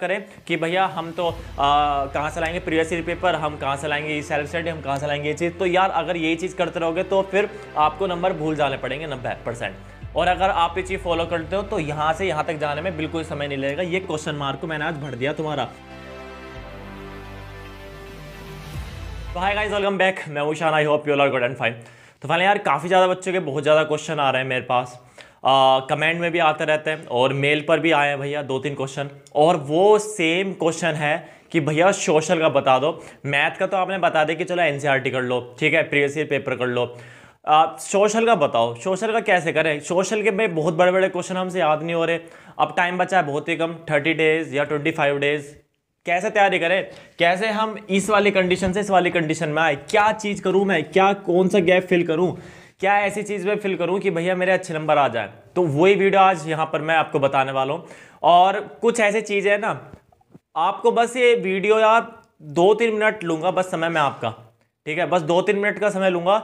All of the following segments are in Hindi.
करें कि भैया हम तो कहाँ से लाएंगे प्रीवियस ईयर पेपर हम कहाँ से लाएंगे ये सेल्फ स्टडी हम कहाँ से लाएंगे ये चीज़ तो यार अगर ये चीज़ करते रहोगे तो फिर आपको नंबर भूल जाने पड़ेंगे नब्बे परसेंट और अगर आप ये चीज़ फॉलो करते हो तो यहाँ से यहाँ तक जाने में बिल्कुल समय नहीं लगेगा ये क्वेश्चन मार्क को मैंने आज भर दिया तुम्हारा तो हाय गाइस वेलकम बैक मैं Ushan I hope you all are good and fine तो फाइनली यार काफ़ी ज़्यादा बच्चों के बहुत ज़्यादा क्वेश्चन आ रहे हैं मेरे पास कमेंट में भी आते रहते हैं और मेल पर भी आए हैं भैया दो तीन क्वेश्चन और वो सेम क्वेश्चन है कि भैया सोशल का बता दो मैथ का तो आपने बता दिया कि चलो एन e कर लो ठीक है प्रीवियस ईयर पेपर कर लो आप सोशल का बताओ सोशल का कैसे करें सोशल के भाई बहुत बड़े बड़े क्वेश्चन हमसे याद नहीं हो रहे अब टाइम बचा है बहुत ही कम थर्टी डेज या ट्वेंटी फाइव डेज कैसे तैयारी करें कैसे हम इस वाली कंडीशन से इस वाली कंडीशन में आए क्या चीज़ करूं मैं क्या कौन सा गैप फिल करूं क्या ऐसी चीज़ में फिल करूँ कि भैया मेरे अच्छे नंबर आ जाए तो वही वीडियो आज यहाँ पर मैं आपको बताने वाला हूँ और कुछ ऐसी चीज़ें हैं ना आपको बस ये वीडियो यार दो तीन मिनट लूँगा बस समय में आपका ठीक है बस दो तीन मिनट का समय लूंगा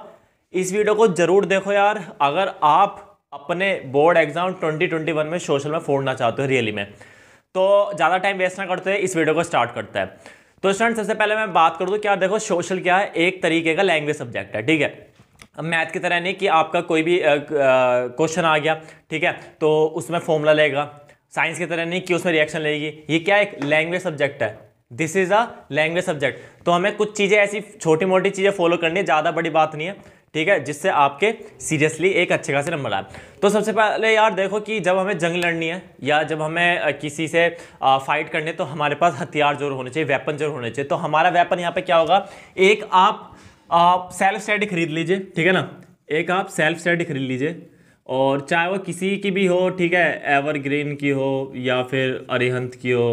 इस वीडियो को ज़रूर देखो यार अगर आप अपने बोर्ड एग्ज़ाम 2021 में सोशल में फोड़ना चाहते हो रियली में तो ज़्यादा टाइम वेस्ट ना करते हैं इस वीडियो को स्टार्ट करता है तो स्टूडेंट सबसे पहले मैं बात कर दूँ तो क्या देखो सोशल क्या है एक तरीके का लैंग्वेज सब्जेक्ट है ठीक है मैथ की तरह नहीं कि आपका कोई भी क्वेश्चन आ गया ठीक है तो उसमें फॉर्मूला लेगा साइंस की तरह नहीं कि उसमें रिएक्शन लेगी ये क्या एक लैंग्वेज सब्जेक्ट है this is a language subject तो हमें कुछ चीज़ें ऐसी छोटी मोटी चीज़ें फॉलो करनी है ज़्यादा बड़ी बात नहीं है ठीक है जिससे आपके सीरियसली एक अच्छे खासे नंबर आए तो सबसे पहले यार देखो कि जब हमें जंग लड़नी है या जब हमें किसी से फाइट करनी है तो हमारे पास हथियार जरूर होने चाहिए वेपन जरूर होने चाहिए तो हमारा वेपन यहाँ पे क्या होगा एक आप आप सेल्फ स्टडी खरीद लीजिए ठीक है ना एक आप सेल्फ स्टडी खरीद लीजिए और चाहे वो किसी की भी हो ठीक है एवरग्रीन की हो या फिर अरिहंत की हो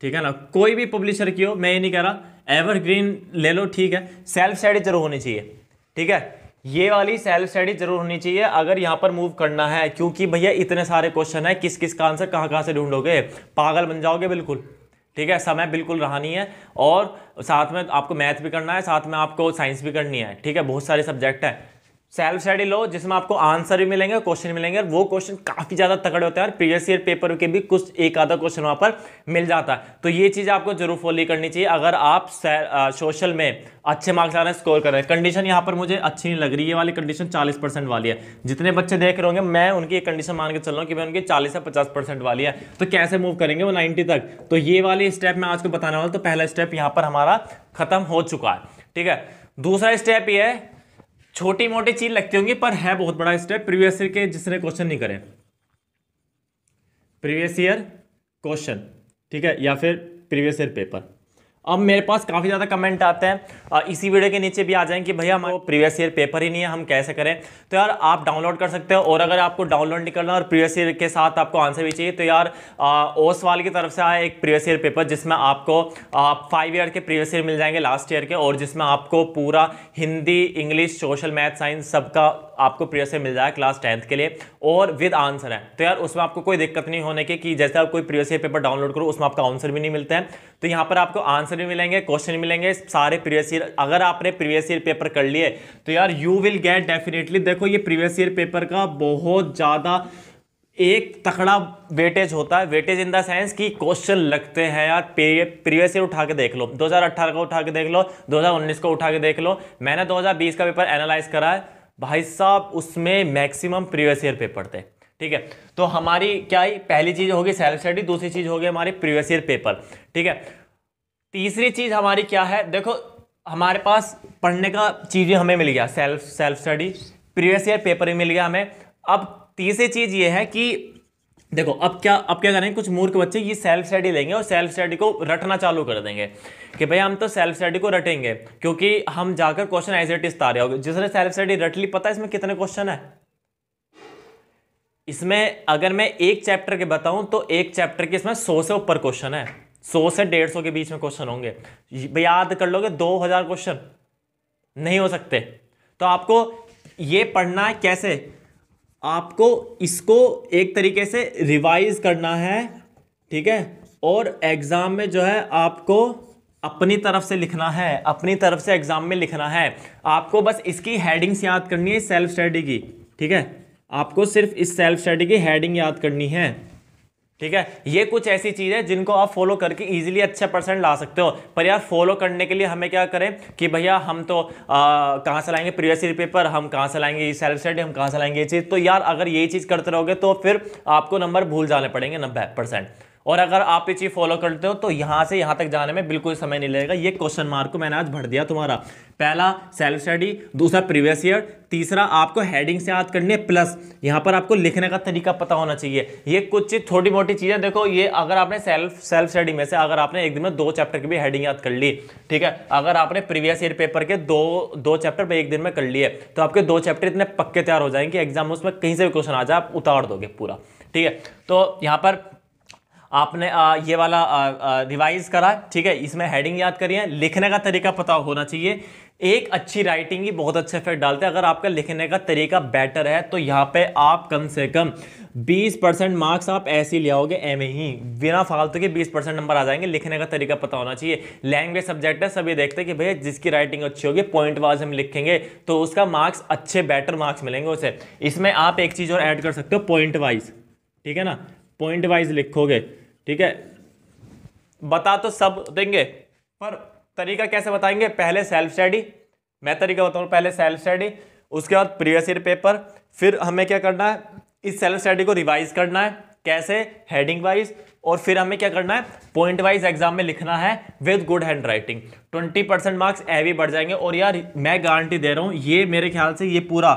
ठीक है ना कोई भी पब्लिशर की हो मैं ये नहीं कह रहा एवरग्रीन ले लो ठीक है सेल्फ स्टडी जरूर होनी चाहिए ठीक है ये वाली सेल्फ स्टडी जरूर होनी चाहिए अगर यहाँ पर मूव करना है क्योंकि भैया इतने सारे क्वेश्चन है किस किस का आंसर कहाँ कहाँ से ढूंढोगे पागल बन जाओगे बिल्कुल ठीक है समय बिल्कुल रहा नहीं है और साथ में आपको मैथ भी करना है साथ में आपको साइंस भी करनी है ठीक है बहुत सारे सब्जेक्ट हैं सेल्फ स्टडी लो जिसमें आपको आंसर भी मिलेंगे क्वेश्चन मिलेंगे और वो क्वेश्चन काफ़ी ज़्यादा तगड़े होते हैं और प्रीवियस ईयर पेपर के भी कुछ एक आधा क्वेश्चन वहाँ पर मिल जाता है तो ये चीज़ आपको जरूर फॉलो करनी चाहिए अगर आप सोशल में अच्छे मार्क्स आ रहे हैं स्कोर कर रहे हैं कंडीशन यहाँ पर मुझे अच्छी नहीं लग रही है वाली कंडीशन चालीस परसेंट वाली है जितने बच्चे देख रहे होंगे मैं उनकी कंडीशन मान के चल रहा हूँ कि मैं उनकी चालीस से पचास परसेंट वाली है तो कैसे मूव करेंगे वो नाइन्टी तक तो ये वाली स्टेप मैं आज को बताने वाला तो पहला स्टेप यहाँ पर हमारा खत्म हो चुका है ठीक है दूसरा स्टेप ये है छोटी मोटी चीज लगती होंगी पर है बहुत बड़ा स्टेप प्रीवियस ईयर के जिसने क्वेश्चन नहीं करे प्रीवियस ईयर क्वेश्चन ठीक है या फिर प्रीवियस ईयर पेपर अब मेरे पास काफ़ी ज़्यादा कमेंट आते हैं इसी वीडियो के नीचे भी आ जाएं कि भैया हमारे प्रीवियस ईयर पेपर ही नहीं है हम कैसे करें तो यार आप डाउनलोड कर सकते हो और अगर आपको डाउनलोड नहीं करना और प्रीवियस ईयर के साथ आपको आंसर भी चाहिए तो यार ओसवाल की तरफ से आया एक प्रीवियस ईयर पेपर जिसमें आपको फाइव ईयर के प्रीवियस ईयर मिल जाएंगे लास्ट ईयर के और जिसमें आपको पूरा Hindi English social math science सबका आपको प्रियर से मिल जाए क्लास टेंथ के लिए और विद आंसर है तो यार उसमें आपको कोई दिक्कत नहीं होने की कि जैसे आप कोई प्रियर से पेपर डाउनलोड करो उसमें आपका आंसर भी नहीं मिलता है तो यहाँ पर आपको आंसर भी मिलेंगे क्वेश्चन मिलेंगे सारे प्रीवियस ईयर अगर आपने प्रीवियस ईयर पेपर कर लिए तो यार यू विल गेट डेफिनेटली देखो ये प्रीवियस ईयर पेपर का बहुत ज़्यादा एक तकड़ा वेटेज होता है वेटेज इन द सेंस कि क्वेश्चन लगते हैं यार प्रीवियस ईयर उठा के देख लो 2018 का उठा के देख लो 2019 का उठा के देख लो मैंने 2020 का पेपर एनालाइज करा है भाई साहब उसमें मैक्सिमम प्रीवियस ईयर पेपर थे ठीक है तो हमारी क्या ही पहली चीज़ होगी सेल्फ स्टडी दूसरी चीज़ होगी हमारी प्रीवियस ईयर पेपर ठीक है तीसरी चीज़ हमारी क्या है देखो हमारे पास पढ़ने का चीज हमें मिल गया self self study previous year paper ही मिल गया हमें अब तीसरी चीज़ ये है कि देखो अब क्या अब क्या करेंगे कुछ मूर्ख बच्चे ये सेल्फ स्टडी लेंगे और सेल्फ स्टडी को रटना चालू कर देंगे कि भाई हम तो सेल्फ स्टडी को रटेंगे क्योंकि हम जाकर क्वेश्चन एज इट इज तारे होगे जिसने सेल्फ स्टडी रट ली पता है इसमें कितने क्वेश्चन है इसमें अगर मैं एक चैप्टर के बताऊं तो एक चैप्टर के इसमें सौ से ऊपर क्वेश्चन है सौ से डेढ़ सौ के बीच में क्वेश्चन होंगे याद कर लोगे दो हजार क्वेश्चन नहीं हो सकते तो आपको ये पढ़ना है कैसे आपको इसको एक तरीके से रिवाइज करना है ठीक है और एग्ज़ाम में जो है आपको अपनी तरफ से लिखना है अपनी तरफ से एग्ज़ाम में लिखना है आपको बस इसकी हेडिंग्स याद करनी है सेल्फ स्टडी की ठीक है आपको सिर्फ इस सेल्फ स्टडी की हेडिंग याद करनी है ठीक है ये कुछ ऐसी चीज़ है जिनको आप फॉलो करके इजीली अच्छे परसेंट ला सकते हो पर यार फॉलो करने के लिए हमें क्या करें कि भैया हम तो कहाँ से लाएंगे प्रीवियस ईयर पेपर हम कहाँ से लाएंगे सेल्फ स्टडी हम कहाँ से लाएंगे ये चीज़ तो यार अगर ये चीज़ करते रहोगे तो फिर आपको नंबर भूल जाने पड़ेंगे नब्बे परसेंट और अगर आप ये चीज़ फॉलो करते हो तो यहाँ से यहाँ तक जाने में बिल्कुल समय नहीं लगेगा ये क्वेश्चन मार्क को मैंने आज भर दिया तुम्हारा पहला सेल्फ स्टडी दूसरा प्रीवियस ईयर तीसरा आपको हेडिंग से याद करनी है प्लस यहाँ पर आपको लिखने का तरीका पता होना चाहिए ये कुछ चीज़ छोटी मोटी चीज़ें देखो ये अगर आपने सेल्फ सेल्फ स्टडी में से अगर आपने एक दिन में दो चैप्टर की भी हेडिंग याद कर ली ठीक है अगर आपने प्रीवियस ईयर पेपर के दो दो चैप्टर एक दिन में कर लिए तो आपके दो चैप्टर इतने पक्के तैयार हो जाएंगे एग्जाम उसमें कहीं से भी क्वेश्चन आ जाए आप उतार दोगे पूरा ठीक है तो यहाँ पर आपने आ, ये वाला रिवाइज करा ठीक है इसमें हेडिंग याद करिए लिखने का तरीका पता होना चाहिए एक अच्छी राइटिंग ही बहुत अच्छे इफेक्ट डालते हैं अगर आपका लिखने का तरीका बेटर है तो यहाँ पे आप कम से कम 20 परसेंट मार्क्स आप ऐसे ही ले आओगे एम ही बिना फालतू के 20 परसेंट नंबर आ जाएंगे लिखने का तरीका पता होना चाहिए लैंग्वेज सब्जेक्ट है सभी देखते हैं कि भैया जिसकी राइटिंग अच्छी होगी पॉइंट वाइज हम लिखेंगे तो उसका मार्क्स अच्छे बेटर मार्क्स मिलेंगे उसे इसमें आप एक चीज़ और ऐड कर सकते हो पॉइंट वाइज ठीक है ना पॉइंट वाइज लिखोगे ठीक है बता तो सब देंगे पर तरीका कैसे बताएंगे पहले सेल्फ स्टडी मैं तरीका बताऊँ पहले सेल्फ स्टडी उसके बाद प्रीवियस ईयर पेपर फिर हमें क्या करना है इस सेल्फ स्टडी को रिवाइज करना है कैसे हेडिंग वाइज और फिर हमें क्या करना है पॉइंट वाइज एग्जाम में लिखना है with good handwriting twenty percent marks भी बढ़ जाएंगे और यार मैं गारंटी दे रहा हूँ ये मेरे ख्याल से ये पूरा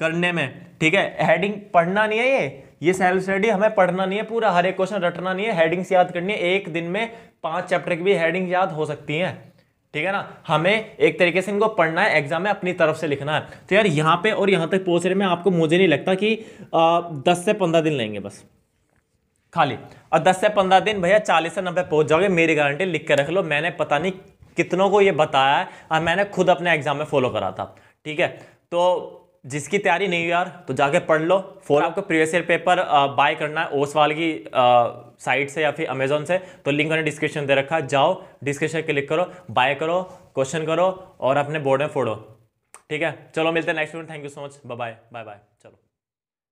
करने में ठीक है हेडिंग पढ़ना नहीं है ये ये सेल्फ स्टडी हमें पढ़ना नहीं है पूरा हर एक क्वेश्चन रटना नहीं है हेडिंग्स याद करनी है एक दिन में पांच चैप्टर की भी हेडिंग्स याद हो सकती हैं ठीक है ना हमें एक तरीके से इनको पढ़ना है एग्जाम में अपनी तरफ से लिखना है तो यार यहाँ पे और यहाँ तक पहुंचने में आपको मुझे नहीं लगता कि आ, दस से पंद्रह दिन लेंगे बस खाली और दस से पंद्रह दिन भैया चालीस से नब्बे पहुँच जाओगे मेरी गारंटी लिख कर रख लो मैंने पता नहीं कितनों को ये बताया है और मैंने खुद अपने एग्जाम में फॉलो करा था ठीक है तो जिसकी तैयारी नहीं हुई यार तो जाके पढ़ लो फोर आपको प्रीवियस ईयर पेपर बाय करना है ओसवाल की साइट uh, से या फिर अमेजोन से तो लिंक मैंने डिस्क्रिप्शन दे रखा है जाओ डिस्क्रिप्शन क्लिक करो बाय करो क्वेश्चन करो और अपने बोर्ड में फोड़ो ठीक है चलो मिलते हैं next video thank you so much bye bye bye bye चलो